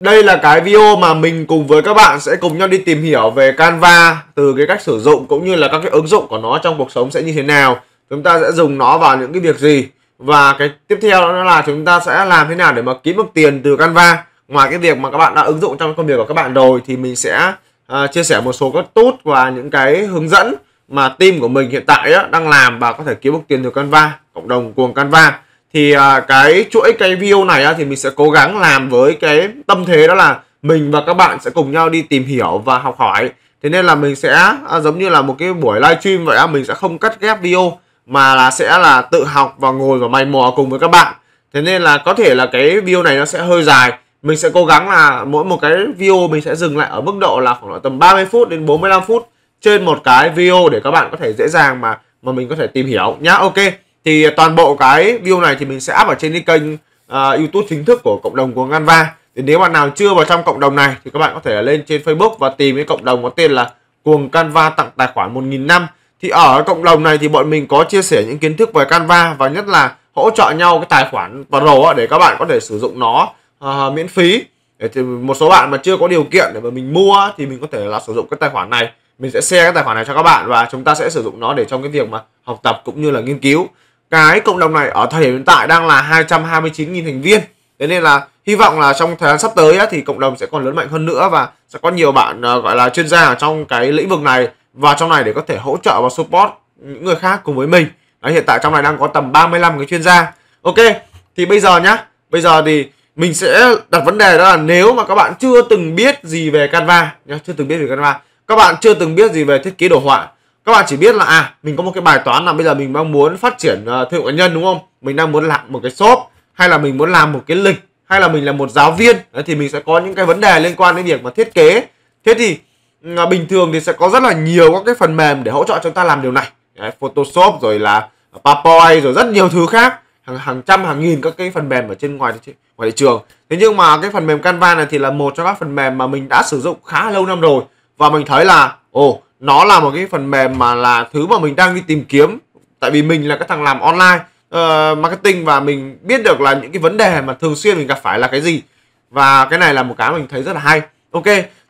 Đây là cái video mà mình cùng với các bạn sẽ cùng nhau đi tìm hiểu về Canva từ cái cách sử dụng cũng như là các cái ứng dụng của nó trong cuộc sống sẽ như thế nào. Chúng ta sẽ dùng nó vào những cái việc gì và cái tiếp theo đó là chúng ta sẽ làm thế nào để mà kiếm được tiền từ Canva. Ngoài cái việc mà các bạn đã ứng dụng trong công việc của các bạn rồi thì mình sẽ uh, chia sẻ một số các tốt và những cái hướng dẫn mà team của mình hiện tại á, đang làm và có thể kiếm được tiền từ Canva, cộng đồng cuồng Canva thì à, cái chuỗi cái video này á, thì mình sẽ cố gắng làm với cái tâm thế đó là mình và các bạn sẽ cùng nhau đi tìm hiểu và học hỏi thế nên là mình sẽ à, giống như là một cái buổi live stream vậy á, mình sẽ không cắt ghép video mà là sẽ là tự học và ngồi và mày mò cùng với các bạn thế nên là có thể là cái video này nó sẽ hơi dài mình sẽ cố gắng là mỗi một cái video mình sẽ dừng lại ở mức độ là khoảng tầm 30 phút đến 45 phút trên một cái video để các bạn có thể dễ dàng mà mà mình có thể tìm hiểu nhá ok thì toàn bộ cái view này thì mình sẽ up ở trên cái kênh uh, YouTube chính thức của cộng đồng của Canva thì nếu bạn nào chưa vào trong cộng đồng này thì các bạn có thể lên trên Facebook và tìm cái cộng đồng có tên là cuồng Canva tặng tài khoản 1.000 năm thì ở cộng đồng này thì bọn mình có chia sẻ những kiến thức về Canva và nhất là hỗ trợ nhau cái tài khoản Pro để các bạn có thể sử dụng nó uh, miễn phí để thì một số bạn mà chưa có điều kiện để mà mình mua thì mình có thể là sử dụng cái tài khoản này mình sẽ share cái tài khoản này cho các bạn và chúng ta sẽ sử dụng nó để trong cái việc mà học tập cũng như là nghiên cứu cái cộng đồng này ở thời điểm hiện tại đang là 229.000 thành viên thế nên là hy vọng là trong thời gian sắp tới á, thì cộng đồng sẽ còn lớn mạnh hơn nữa và sẽ có nhiều bạn uh, gọi là chuyên gia ở trong cái lĩnh vực này và trong này để có thể hỗ trợ và support những người khác cùng với mình Đấy, hiện tại trong này đang có tầm 35 cái chuyên gia ok thì bây giờ nhá bây giờ thì mình sẽ đặt vấn đề đó là nếu mà các bạn chưa từng biết gì về Canva nhá, chưa từng biết về Canva các bạn chưa từng biết gì về thiết kế đồ họa các bạn chỉ biết là à mình có một cái bài toán là bây giờ mình đang muốn phát triển uh, thương hiệu cá nhân đúng không mình đang muốn làm một cái shop hay là mình muốn làm một cái lịch hay là mình là một giáo viên đấy, thì mình sẽ có những cái vấn đề liên quan đến việc mà thiết kế thế thì uh, bình thường thì sẽ có rất là nhiều các cái phần mềm để hỗ trợ chúng ta làm điều này đấy, photoshop rồi là powerpoint rồi rất nhiều thứ khác hàng hàng trăm hàng nghìn các cái phần mềm ở trên ngoài ngoài thị trường thế nhưng mà cái phần mềm canva này thì là một trong các phần mềm mà mình đã sử dụng khá lâu năm rồi và mình thấy là ồ oh, nó là một cái phần mềm mà là thứ mà mình đang đi tìm kiếm tại vì mình là các thằng làm online uh, marketing và mình biết được là những cái vấn đề mà thường xuyên mình gặp phải là cái gì và cái này là một cái mình thấy rất là hay ok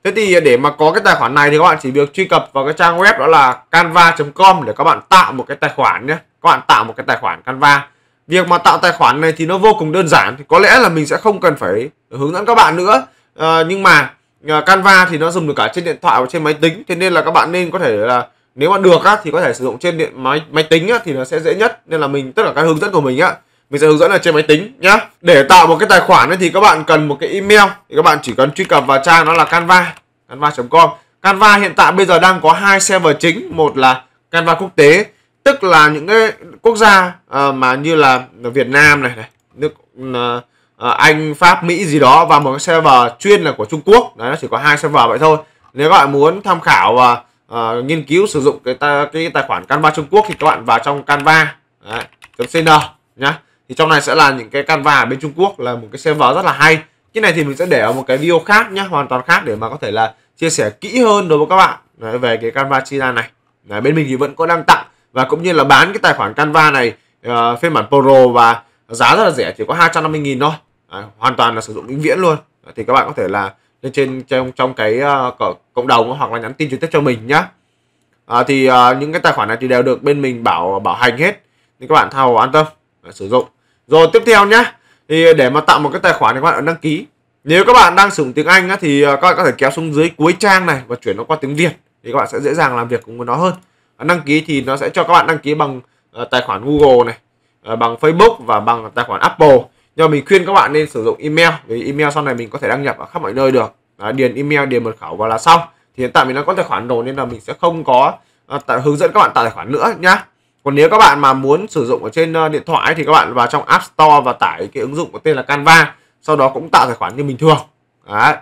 thế thì để mà có cái tài khoản này thì các bạn chỉ việc truy cập vào cái trang web đó là canva.com để các bạn tạo một cái tài khoản nhé các bạn tạo một cái tài khoản canva việc mà tạo tài khoản này thì nó vô cùng đơn giản có lẽ là mình sẽ không cần phải hướng dẫn các bạn nữa uh, nhưng mà Ờ, canva thì nó dùng được cả trên điện thoại và trên máy tính thế nên là các bạn nên có thể là nếu mà được á thì có thể sử dụng trên điện máy máy tính á, thì nó sẽ dễ nhất nên là mình tất cả các hướng dẫn của mình á mình sẽ hướng dẫn là trên máy tính nhá để tạo một cái tài khoản ấy, thì các bạn cần một cái email thì các bạn chỉ cần truy cập vào trang nó là canva canva.com canva hiện tại bây giờ đang có hai server chính một là canva quốc tế tức là những cái quốc gia uh, mà như là Việt Nam này, này nước uh, Ờ, anh, Pháp, Mỹ gì đó và một cái server chuyên là của Trung Quốc. Đấy, nó chỉ có hai server vậy thôi. Nếu các bạn muốn tham khảo và uh, nghiên cứu sử dụng cái ta, cái tài khoản Canva Trung Quốc thì các bạn vào trong Canva đấy, .cn nhá. Thì trong này sẽ là những cái Canva ở bên Trung Quốc là một cái server rất là hay. Cái này thì mình sẽ để ở một cái video khác nhá, hoàn toàn khác để mà có thể là chia sẻ kỹ hơn đối với các bạn đấy, về cái Canva China này. Đấy, bên mình thì vẫn có đang tặng và cũng như là bán cái tài khoản Canva này uh, phiên bản Pro và giá rất là rẻ chỉ có 250.000 thôi à, hoàn toàn là sử dụng vĩnh viễn luôn à, thì các bạn có thể là lên trên trong trong cái uh, cộng đồng hoặc là nhắn tin trực tiếp cho mình nhá à, thì uh, những cái tài khoản này thì đều được bên mình bảo bảo hành hết nên các bạn thao an tâm à, sử dụng rồi tiếp theo nhá thì để mà tạo một cái tài khoản thì các bạn đăng ký nếu các bạn đang sử dụng tiếng Anh á, thì ờ, các bạn có thể kéo xuống dưới cuối trang này và chuyển nó qua tiếng Việt thì các bạn sẽ dễ dàng làm việc cùng với nó hơn à, đăng ký thì nó sẽ cho các bạn đăng ký bằng uh, tài khoản Google này uh, bằng Facebook và bằng tài khoản Apple do mình khuyên các bạn nên sử dụng email vì email sau này mình có thể đăng nhập ở khắp mọi nơi được Đấy, điền email điền mật khẩu và là xong thì hiện tại mình đã có tài khoản rồi nên là mình sẽ không có à, tạo, hướng dẫn các bạn tạo tài khoản nữa nhá còn nếu các bạn mà muốn sử dụng ở trên ờ, điện thoại thì các bạn vào trong App Store và tải cái ứng dụng có tên là Canva sau đó cũng tạo tài khoản như bình thường Đấy.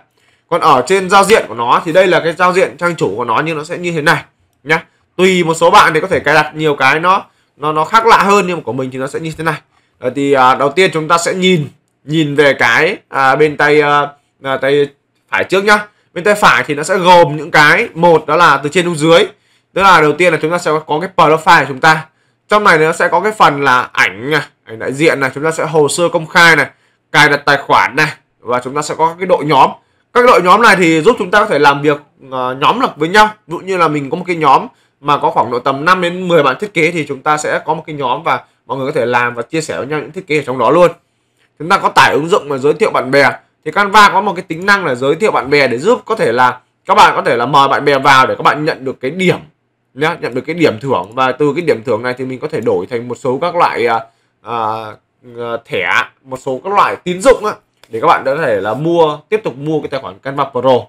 còn ở trên giao diện của nó thì đây là cái giao diện trang chủ của nó nhưng nó sẽ như thế này nhá tùy một số bạn thì có thể cài đặt nhiều cái nó nó nó khác lạ hơn nhưng mà của mình thì nó sẽ như thế này Ờ, thì à, đầu tiên chúng ta sẽ nhìn nhìn về cái à, bên tay à, à, tay phải trước nhá bên tay phải thì nó sẽ gồm những cái một đó là từ trên xuống dưới tức là đầu tiên là chúng ta sẽ có cái profile của chúng ta trong này nó sẽ có cái phần là ảnh này, ảnh đại diện này chúng ta sẽ hồ sơ công khai này cài đặt tài khoản này và chúng ta sẽ có cái đội nhóm các đội nhóm này thì giúp chúng ta có thể làm việc uh, nhóm lập với nhau ví dụ như là mình có một cái nhóm mà có khoảng độ tầm 5 đến 10 bạn thiết kế thì chúng ta sẽ có một cái nhóm và mọi người có thể làm và chia sẻ với nhau những thiết kế ở trong đó luôn chúng ta có tải ứng dụng và giới thiệu bạn bè thì Canva có một cái tính năng là giới thiệu bạn bè để giúp có thể là các bạn có thể là mời bạn bè vào để các bạn nhận được cái điểm nhá nhận được cái điểm thưởng và từ cái điểm thưởng này thì mình có thể đổi thành một số các loại uh, thẻ một số các loại tín dụng á, để các bạn có thể là mua tiếp tục mua cái tài khoản Canva Pro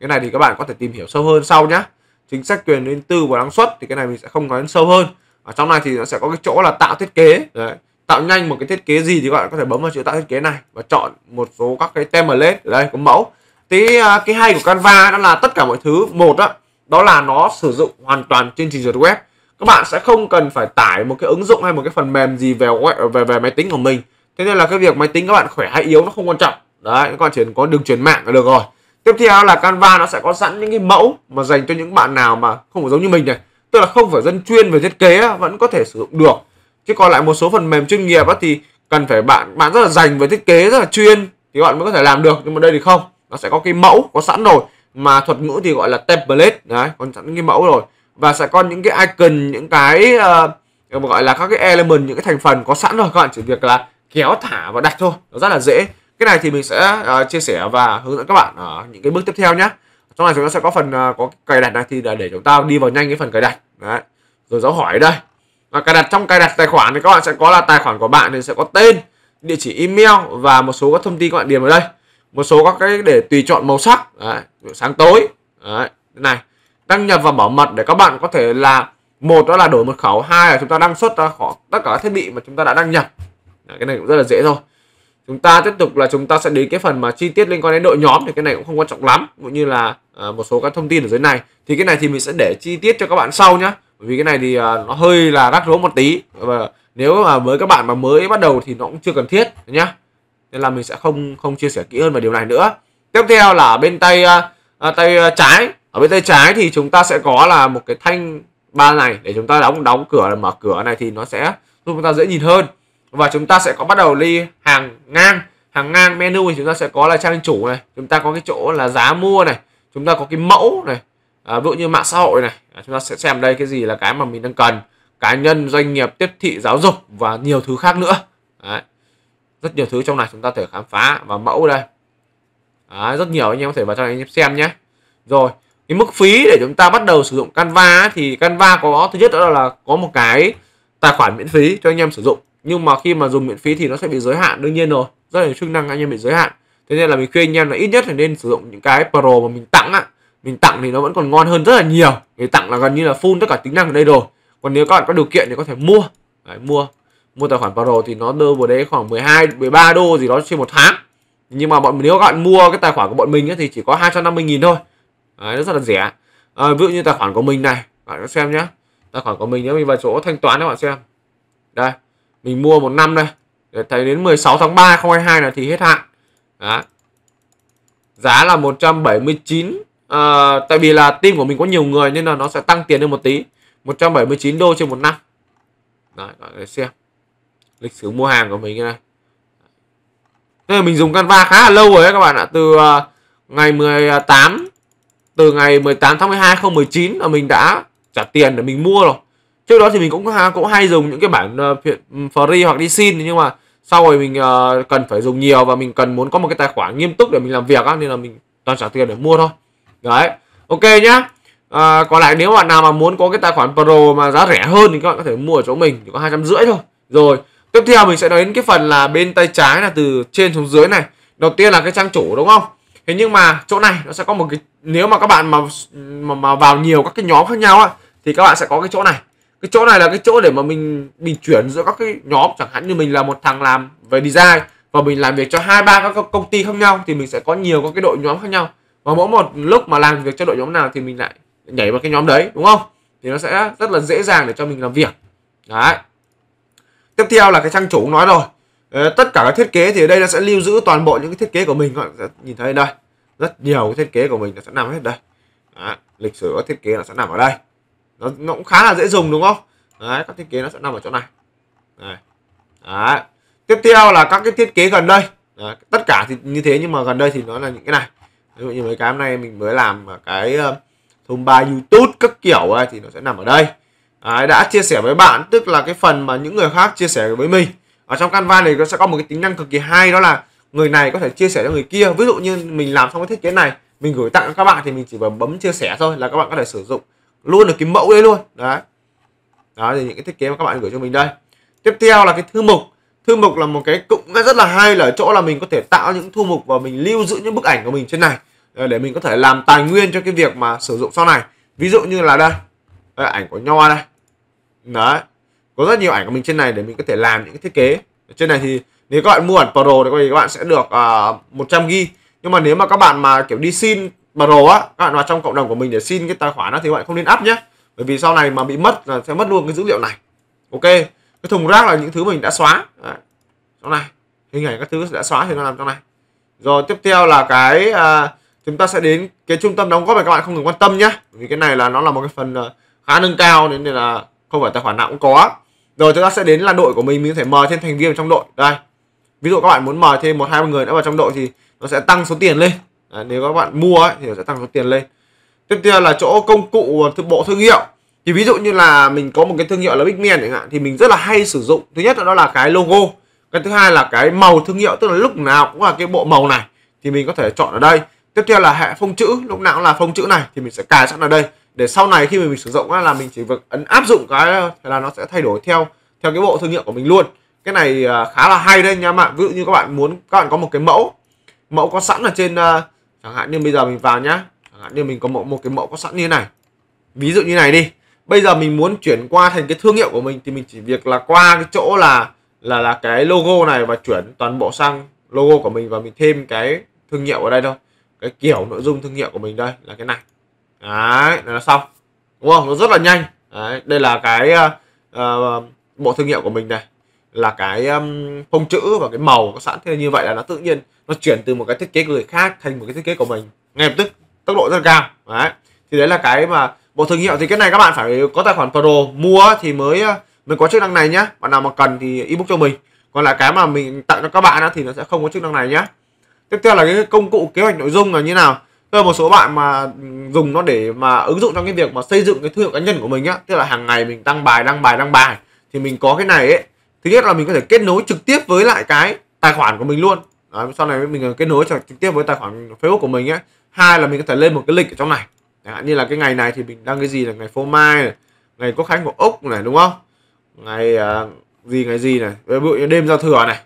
cái này thì các bạn có thể tìm hiểu sâu hơn sau nhé chính sách quyền đến tư và năng suất thì cái này mình sẽ không nói sâu hơn ở trong này thì nó sẽ có cái chỗ là tạo thiết kế đấy tạo nhanh một cái thiết kế gì thì các bạn có thể bấm vào chữ tạo thiết kế này và chọn một số các cái template ở đây có mẫu thì à, cái hay của Canva đó là tất cả mọi thứ một đó đó là nó sử dụng hoàn toàn trên trình duyệt web các bạn sẽ không cần phải tải một cái ứng dụng hay một cái phần mềm gì về web, về về máy tính của mình thế nên là cái việc máy tính các bạn khỏe hay yếu nó không quan trọng đấy các bạn chỉ có đường truyền mạng là được rồi tiếp theo là Canva nó sẽ có sẵn những cái mẫu mà dành cho những bạn nào mà không giống như mình này tức là không phải dân chuyên về thiết kế vẫn có thể sử dụng được chứ còn lại một số phần mềm chuyên nghiệp thì cần phải bạn bạn rất là dành về thiết kế rất là chuyên thì bạn mới có thể làm được nhưng mà đây thì không nó sẽ có cái mẫu có sẵn rồi mà thuật ngữ thì gọi là template đấy còn sẵn cái mẫu rồi và sẽ có những cái icon những cái uh, gọi là các cái element những cái thành phần có sẵn rồi các bạn chỉ việc là kéo thả và đặt thôi nó rất là dễ cái này thì mình sẽ uh, chia sẻ và hướng dẫn các bạn ở những cái bước tiếp theo nhé trong này chúng ta sẽ có phần uh, có cài đặt này thì để, để chúng ta đi vào nhanh cái phần cài đặt đấy rồi dấu hỏi đây và cài đặt trong cài đặt tài khoản thì các bạn sẽ có là tài khoản của bạn thì sẽ có tên địa chỉ email và một số các thông tin các bạn điền vào đây một số các cái để tùy chọn màu sắc đấy, sáng tối đấy, này đăng nhập và bảo mật để các bạn có thể là một đó là đổi mật khẩu hai là chúng ta đăng xuất ra khỏi tất cả các thiết bị mà chúng ta đã đăng nhập đấy, cái này cũng rất là dễ thôi chúng ta tiếp tục là chúng ta sẽ đến cái phần mà chi tiết liên quan đến đội nhóm thì cái này cũng không quan trọng lắm cũng như là à, một số các thông tin ở dưới này thì cái này thì mình sẽ để chi tiết cho các bạn sau nhá bởi vì cái này thì à, nó hơi là rắc rối một tí và nếu mà với các bạn mà mới bắt đầu thì nó cũng chưa cần thiết nhá nên là mình sẽ không không chia sẻ kỹ hơn về điều này nữa tiếp theo là bên tay à, à tay à, trái ở bên tay trái thì chúng ta sẽ có là một cái thanh ba này để chúng ta đóng đóng cửa mở cửa này thì nó sẽ giúp chúng ta dễ nhìn hơn và chúng ta sẽ có bắt đầu đi hàng ngang hàng ngang menu thì chúng ta sẽ có là trang chủ này chúng ta có cái chỗ là giá mua này chúng ta có cái mẫu này à, ví dụ như mạng xã hội này à, chúng ta sẽ xem đây cái gì là cái mà mình đang cần cá nhân doanh nghiệp tiếp thị giáo dục và nhiều thứ khác nữa Đấy. rất nhiều thứ trong này chúng ta thể khám phá và mẫu đây Đấy, rất nhiều anh em có thể vào trong này anh em xem nhé rồi cái mức phí để chúng ta bắt đầu sử dụng Canva thì Canva có thứ nhất đó là có một cái tài khoản miễn phí cho anh em sử dụng nhưng mà khi mà dùng miễn phí thì nó sẽ bị giới hạn đương nhiên rồi rất là chức năng anh em bị giới hạn thế nên là mình khuyên anh em là ít nhất là nên sử dụng những cái pro mà mình tặng á mình tặng thì nó vẫn còn ngon hơn rất là nhiều vì tặng là gần như là full tất cả tính năng ở đây rồi còn nếu các bạn có điều kiện thì có thể mua Đấy, mua mua tài khoản pro thì nó đưa vào đấy khoảng 12 13 đô gì đó trên một tháng nhưng mà bọn nếu các bạn mua cái tài khoản của bọn mình ấy, thì chỉ có 250.000 thôi Đấy, nó rất là rẻ à, ví dụ như tài khoản của mình này bạn xem nhé tài khoản của mình nếu mình vào chỗ thanh toán các bạn xem đây mình mua một năm đây để thấy đến 16 tháng 3 2022 là thì hết hạn đó giá là 179 à, ờ, tại vì là team của mình có nhiều người nên là nó sẽ tăng tiền lên một tí 179 đô trên một năm Đấy, các xem lịch sử mua hàng của mình này nên là mình dùng Canva khá là lâu rồi đấy các bạn ạ từ uh, ngày 18 từ ngày 18 tháng 12 2019 là mình đã trả tiền để mình mua rồi trước đó thì mình cũng cũng hay dùng những cái bản ờ, ừ, free hoặc đi xin nhưng mà sau rồi mình ờ, cần phải dùng nhiều và mình cần muốn có một cái tài khoản nghiêm túc để mình làm việc á nên là mình toàn trả tiền để mua thôi đấy ok nhá à, còn lại nếu bạn nào mà muốn có cái tài khoản pro mà giá rẻ hơn thì các bạn có thể mua ở chỗ mình chỉ có hai trăm rưỡi thôi rồi tiếp theo mình sẽ nói đến cái phần là bên tay trái là từ trên xuống dưới này đầu tiên là cái trang chủ đúng không thế nhưng mà chỗ này nó sẽ có một cái nếu mà các bạn mà mà, mà vào nhiều các cái nhóm khác nhau á thì các bạn sẽ có cái chỗ này cái chỗ này là cái chỗ để mà mình mình chuyển giữa các cái nhóm chẳng hạn như mình là một thằng làm về design và mình làm việc cho hai ba các công ty khác nhau thì mình sẽ có nhiều các cái đội nhóm khác nhau và mỗi một lúc mà làm việc cho đội nhóm nào thì mình lại nhảy vào cái nhóm đấy đúng không thì nó sẽ rất là dễ dàng để cho mình làm việc đấy tiếp theo là cái trang chủ nói rồi ờ, tất cả các thiết kế thì ở đây nó sẽ lưu giữ toàn bộ những cái thiết kế của mình các bạn sẽ nhìn thấy đây rất nhiều cái thiết kế của mình nó sẽ nằm hết đây Đó, lịch sử các thiết kế nó sẽ nằm ở đây nó, nó cũng khá là dễ dùng đúng không đấy các thiết kế nó sẽ nằm ở chỗ này đấy. đấy. tiếp theo là các cái thiết kế gần đây đấy. tất cả thì như thế nhưng mà gần đây thì nó là những cái này ví dụ như mấy cái hôm nay mình mới làm cái thông ờ, ba youtube các kiểu ấy, thì nó sẽ nằm ở đây đấy, đã chia sẻ với bạn tức là cái phần mà những người khác chia sẻ với mình ở trong canva này nó sẽ có một cái tính năng cực kỳ hay đó là người này có thể chia sẻ cho người kia ví dụ như mình làm xong cái thiết kế này mình gửi tặng các bạn thì mình chỉ bấm bấm chia sẻ thôi là các bạn có thể sử dụng luôn được cái mẫu đấy luôn đấy đó thì những cái thiết kế mà các bạn gửi cho mình đây tiếp theo là cái thư mục thư mục là một cái cũng rất là hay là ở chỗ là mình có thể tạo những thư mục và mình lưu giữ những bức ảnh của mình trên này ờ, để mình có thể làm tài nguyên cho cái việc mà sử dụng sau này ví dụ như là đây, đây ảnh của nho đây đấy có rất nhiều ảnh của mình trên này để mình có thể làm những cái thiết kế trên này thì nếu các bạn mua ảnh pro thì các bạn sẽ được uh, 100 g nhưng mà nếu mà các bạn mà kiểu đi xin pro á các bạn vào trong cộng đồng của mình để xin cái tài khoản đó thì các bạn không nên up nhé bởi vì sau này mà bị mất là sẽ mất luôn cái dữ liệu này ok cái thùng rác là những thứ mình đã xóa Đấy. trong này hình ảnh các thứ đã xóa thì nó nằm trong này rồi tiếp theo là cái à, chúng ta sẽ đến cái trung tâm đóng góp mà các bạn không cần quan tâm nhé vì cái này là nó là một cái phần à, khá nâng cao nên là không phải tài khoản nào cũng có rồi chúng ta sẽ đến là đội của mình mình có thể mời thêm thành viên trong đội đây ví dụ các bạn muốn mời thêm một hai người nữa vào trong đội thì nó sẽ tăng số tiền lên Đấy, à, nếu các bạn mua ấy, thì sẽ tăng số tiền lên tiếp theo là chỗ công cụ bộ thương hiệu thì ví dụ như là mình có một cái thương hiệu là Big Men chẳng hạn thì mình rất là hay sử dụng thứ nhất là đó là cái logo cái thứ hai là cái màu thương hiệu tức là lúc nào cũng là cái bộ màu này thì mình có thể chọn ở đây tiếp theo là hệ phông chữ lúc nào cũng là phông chữ này thì mình sẽ cài sẵn ở đây để sau này khi mình sử dụng là mình chỉ việc ấn áp dụng cái là nó sẽ thay đổi theo theo cái bộ thương hiệu của mình luôn cái này à, khá là hay đấy nha bạn ví dụ như các bạn muốn các bạn có một cái mẫu mẫu có sẵn ở trên à, chẳng hạn như bây giờ mình vào nhá chẳng hạn như mình có một một cái mẫu có sẵn như thế này ví dụ như này đi bây giờ mình muốn chuyển qua thành cái thương hiệu của mình thì mình chỉ việc là qua cái chỗ là là là cái logo này và chuyển toàn bộ sang logo của mình và mình thêm cái thương hiệu ở đây thôi cái kiểu nội dung thương hiệu của mình đây là cái này đấy là xong đúng không nó rất là nhanh đấy đây là cái uh, uh, bộ thương hiệu của mình này là cái um, phông chữ và cái màu có sẵn thế như vậy là nó tự nhiên nó chuyển từ một cái thiết kế của người khác thành một cái thiết kế của mình ngay lập tức tốc độ rất cao đấy thì đấy là cái mà bộ thương hiệu thì cái này các bạn phải có tài khoản pro mua thì mới uh, mới có chức năng này nhá bạn nào mà cần thì ebook cho mình còn là cái mà mình tặng cho các bạn thì nó sẽ không có chức năng này nhá tiếp theo là cái công cụ kế hoạch nội dung là như nào tức là một số bạn mà dùng nó để mà ứng dụng trong cái việc mà xây dựng cái thương hiệu cá nhân của mình á tức là hàng ngày mình đăng bài đăng bài đăng bài thì mình có cái này ấy thứ nhất là mình có thể kết nối trực tiếp với lại cái tài khoản của mình luôn Đấy, sau này mình kết nối trực tiếp với tài khoản Facebook của mình ấy hai là mình có thể lên một cái lịch ở trong này chẳng như là cái ngày này thì mình đăng cái gì là ngày phô mai này, ngày quốc khánh của úc này đúng không ngày uh, gì ngày gì này ví dụ như đêm giao thừa này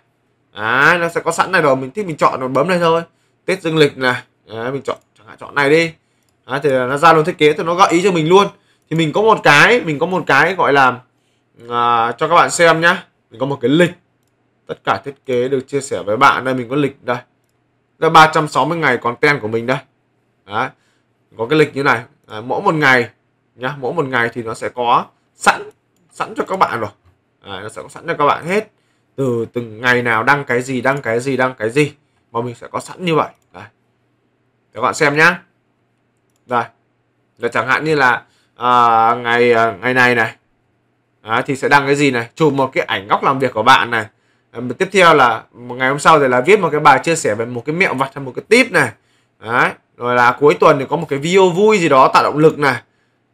Đấy, nó sẽ có sẵn này rồi mình thích mình chọn rồi bấm đây thôi tết dương lịch này Đấy, mình chọn chẳng hạn chọn này đi Đấy, thì nó ra luôn thiết kế thì nó gợi ý cho mình luôn thì mình có một cái mình có một cái gọi là uh, cho các bạn xem nhá mình có một cái lịch tất cả thiết kế được chia sẻ với bạn đây mình có lịch đây là 360 ngày content của mình đây Đấy. có cái lịch như này à, mỗi một ngày nhá mỗi một ngày thì nó sẽ có sẵn sẵn cho các bạn rồi à, nó sẽ có sẵn cho các bạn hết từ từng ngày nào đăng cái gì đăng cái gì đăng cái gì mà mình sẽ có sẵn như vậy đây. các bạn xem nhá đây là chẳng hạn như là à, ngày à, ngày này này Đấy, thì sẽ đăng cái gì này chụp một cái ảnh góc làm việc của bạn này ờ, tiếp theo là một ngày hôm sau thì là viết một cái bài chia sẻ về một cái mẹo vặt hay một cái tip này đấy rồi là cuối tuần thì có một cái video vui gì đó tạo động lực này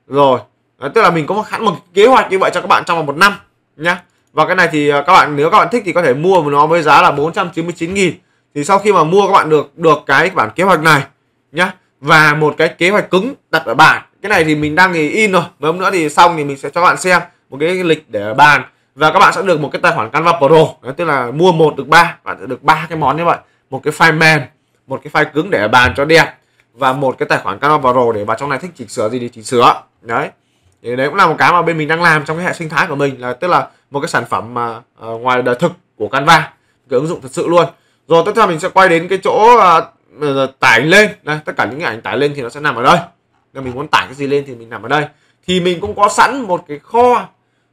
rồi đấy, ờ, tức là mình có một hẳn một kế hoạch như vậy cho các bạn trong vòng một năm nhá và cái này thì ờ, các bạn nếu các bạn thích thì có thể mua nó với giá là 499 nghìn thì sau khi mà mua các bạn được được cái bản kế hoạch này nhá và một cái kế hoạch cứng đặt ở bản cái này thì mình đang thì in rồi mấy hôm nữa thì xong thì mình sẽ cho các bạn xem một cái lịch để bàn và các bạn sẽ được một cái tài khoản Canva Pro Đấy, tức là mua một được ba bạn sẽ được ba cái món như vậy một cái file mềm một cái file cứng để bàn cho đẹp và một cái tài khoản Canva Pro để vào trong này thích chỉnh sửa gì thì chỉnh sửa đấy thì đấy cũng là một cái mà bên mình đang làm trong cái hệ sinh thái của mình là tức là một cái sản phẩm mà uh, ngoài đời thực của Canva cái ứng dụng thật sự luôn rồi tiếp theo mình sẽ quay đến cái chỗ uh, tải lên đây, tất cả những cái ảnh tải lên thì nó sẽ nằm ở đây nên mình muốn tải cái gì lên thì mình nằm ở đây thì mình cũng có sẵn một cái kho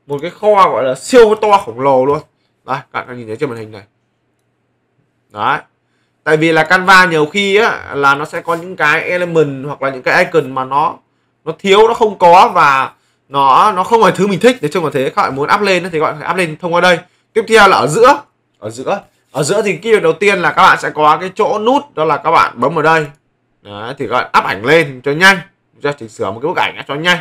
một cái kho gọi là siêu to khổng lồ luôn đấy các bạn nhìn thấy trên màn hình này đấy tại vì là Canva nhiều khi á, là nó sẽ có những cái element hoặc là những cái icon mà nó nó thiếu nó không có và nó nó không phải thứ mình thích để trông mà thế các bạn muốn up lên thì các bạn phải up lên thông qua đây tiếp theo là ở giữa ở giữa ở giữa thì cái việc đầu tiên là các bạn sẽ có cái chỗ nút đó là các bạn bấm vào đây Đấy, thì gọi bạn up ảnh lên cho nhanh cho chỉnh sửa một cái bức ảnh cho nhanh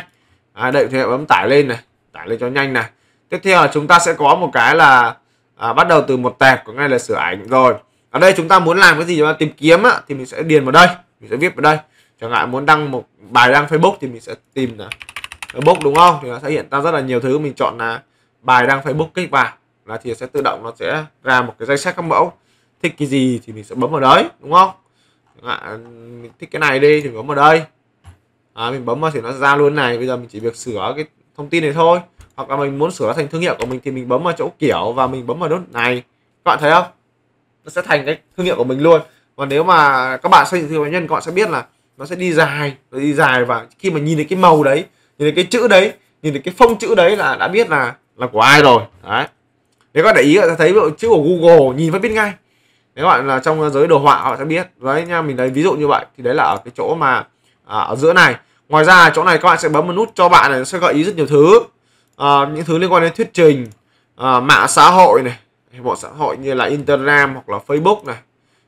à, đây thì bấm tải lên này tải lên cho nhanh này tiếp theo là chúng ta sẽ có một cái là à, bắt đầu từ một tệp có ngay là sửa ảnh rồi ở đây chúng ta muốn làm cái gì mà tìm kiếm á, thì mình sẽ điền vào đây mình sẽ viết vào đây chẳng hạn muốn đăng một bài đăng Facebook thì mình sẽ tìm là Facebook đúng không thì nó sẽ hiện ra rất là nhiều thứ mình chọn là bài đăng Facebook kích vào là thì sẽ tự động nó sẽ ra một cái danh sách các mẫu thích cái gì thì mình sẽ bấm vào đấy đúng không chẳng hạn à, mình thích cái này đi thì bấm vào đây à, mình bấm vào thì nó ra luôn này bây giờ mình chỉ việc sửa cái thông tin này thôi hoặc là mình muốn sửa thành thương hiệu của mình thì mình bấm vào chỗ kiểu và mình bấm vào nút này các bạn thấy không nó sẽ thành cái thương hiệu của mình luôn còn nếu mà các bạn xây dựng thương hiệu cá nhân các bạn sẽ biết là nó sẽ đi dài nó đi dài và khi mà nhìn thấy cái màu đấy nhìn thấy cái chữ đấy nhìn thấy cái phông chữ đấy là đã biết là là của ai rồi đấy nếu các bạn để ý các bạn thấy chữ của Google nhìn phát biết ngay nếu các bạn là trong giới đồ họa họ sẽ biết đấy nha mình lấy ví dụ như vậy thì đấy là ở cái chỗ mà à, ở giữa này ngoài ra chỗ này các bạn sẽ bấm một nút cho bạn này sẽ gợi ý rất nhiều thứ à, những thứ liên quan đến thuyết trình à, mạng xã hội này mạng xã hội như là Instagram hoặc là Facebook này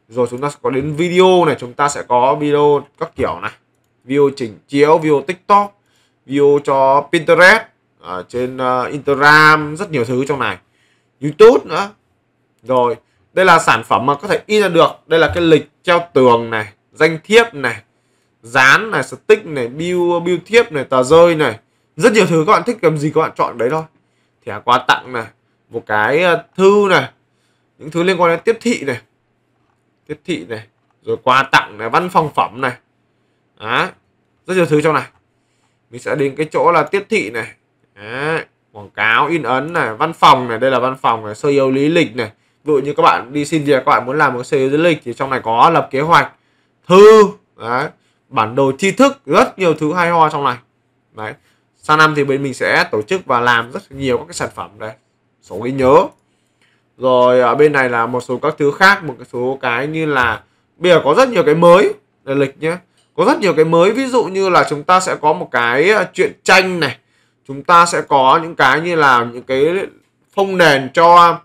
rồi chúng ta sẽ có đến video này chúng ta sẽ có video các kiểu này video chỉnh chiếu video tiktok video cho pinterest ở à, trên uh, instagram rất nhiều thứ trong này youtube nữa rồi đây là sản phẩm mà có thể in ra được đây là cái lịch treo tường này danh thiếp này dán này stick này bill bill thiếp này tờ rơi này rất nhiều thứ các bạn thích cầm gì các bạn chọn đấy thôi thẻ quà tặng này một cái ờ, thư này những thứ liên quan đến tiếp thị này tiếp thị này rồi quà tặng này văn phòng phẩm này Đó. rất nhiều thứ trong này mình sẽ đến cái chỗ là tiếp thị này Đó. quảng cáo in ấn này văn phòng này đây là văn phòng này sơ yếu lý lịch này ví dụ như các bạn đi xin việc các bạn muốn làm một sơ yếu lý lịch thì trong này có lập kế hoạch thư Đấy bản đồ tri thức rất nhiều thứ hay ho trong này đấy sang năm thì bên mình sẽ tổ chức và làm rất nhiều các cái sản phẩm đây sổ ghi nhớ rồi ở à, bên này là một số các thứ khác một số cái như là bây giờ có rất nhiều cái mới là lịch nhé có rất nhiều cái mới ví dụ như là chúng ta sẽ có một cái à, chuyện tranh này chúng ta sẽ có những cái như là những cái phông nền cho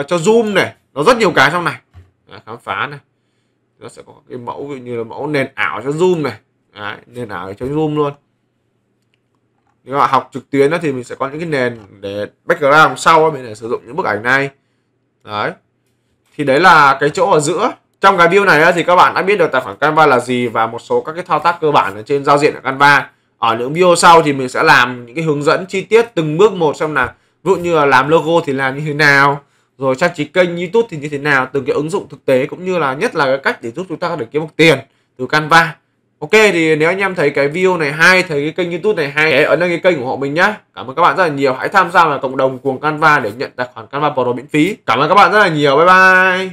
uh, cho zoom này nó rất nhiều cái trong này à, khám phá này nó sẽ có cái mẫu ví dụ như là mẫu nền ảo cho zoom này Đấy, nền ảo cho zoom luôn nếu mà học trực tuyến đó thì mình sẽ có những cái nền để background sau mình để sử dụng những bức ảnh này đấy thì đấy là cái chỗ ở giữa trong cái view này thì các bạn đã biết được tài khoản Canva là gì và một số các cái thao tác cơ bản ở trên giao diện ở Canva ở những video sau thì mình sẽ làm những cái hướng dẫn chi tiết từng bước một xem là ví dụ như là làm logo thì làm như thế nào rồi trang trí kênh YouTube thì như thế nào từ cái ứng dụng thực tế cũng như là nhất là cái cách để giúp chúng ta có kiếm được tiền từ Canva Ok thì nếu anh em thấy cái video này hay thấy cái kênh YouTube này hay hãy ấn đăng ký kênh của họ mình nhá Cảm ơn các bạn rất là nhiều hãy tham gia vào cộng đồng cuồng Canva để nhận tài khoản Canva Pro miễn phí Cảm ơn các bạn rất là nhiều bye bye